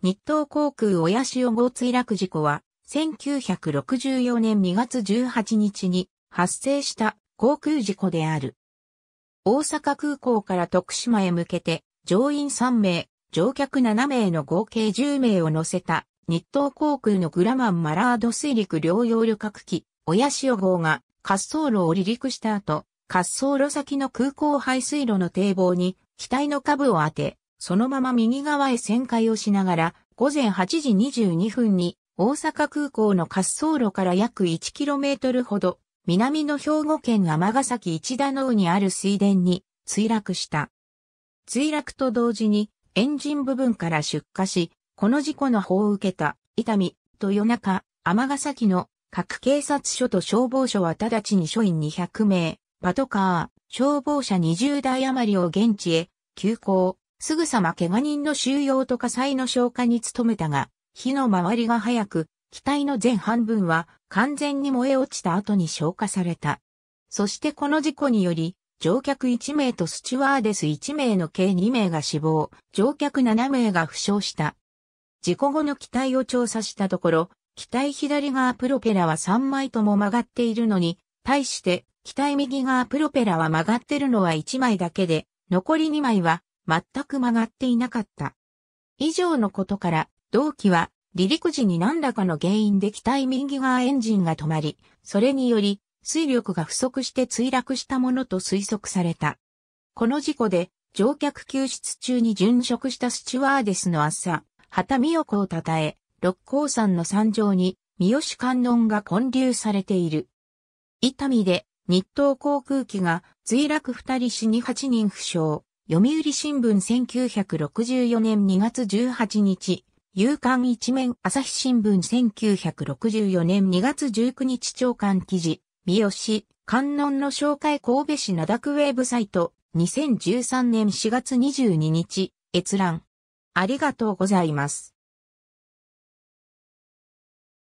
日東航空親潮号墜落事故は、1964年2月18日に発生した航空事故である。大阪空港から徳島へ向けて、乗員3名、乗客7名の合計10名を乗せた、日東航空のグラマンマラード水陸両用旅客機、親潮号が滑走路を離陸した後、滑走路先の空港排水路の堤防に機体の下部を当て、そのまま右側へ旋回をしながら、午前8時22分に大阪空港の滑走路から約 1km ほど、南の兵庫県ヶ崎一田能にある水田に墜落した。墜落と同時にエンジン部分から出火し、この事故の報を受けた、伊丹、夜中、ヶ崎の各警察署と消防署は直ちに署員200名、パトカー、消防車20台余りを現地へ急行、すぐさま怪我人の収容と火災の消火に努めたが、火の回りが早く、機体の全半分は完全に燃え落ちた後に消火された。そしてこの事故により、乗客1名とスチュワーデス1名の計2名が死亡、乗客7名が負傷した。事故後の機体を調査したところ、機体左側プロペラは3枚とも曲がっているのに、対して、機体右側プロペラは曲がってるのは1枚だけで、残り2枚は全く曲がっていなかった。以上のことから、同期は離陸時に何らかの原因で機体右側エンジンが止まり、それにより水力が不足して墜落したものと推測された。この事故で乗客救出中に殉職したスチュワーデスの朝、畑美代子を称え、六甲山の山上に三好観音が建立されている。伊丹で日東航空機が墜落二人死に八人負傷。読売新聞1964年2月18日、夕刊一面朝日新聞1964年2月19日長官記事、三好、観音の紹介神戸市灘区ウェブサイト、2013年4月22日、閲覧。ありがとうございます。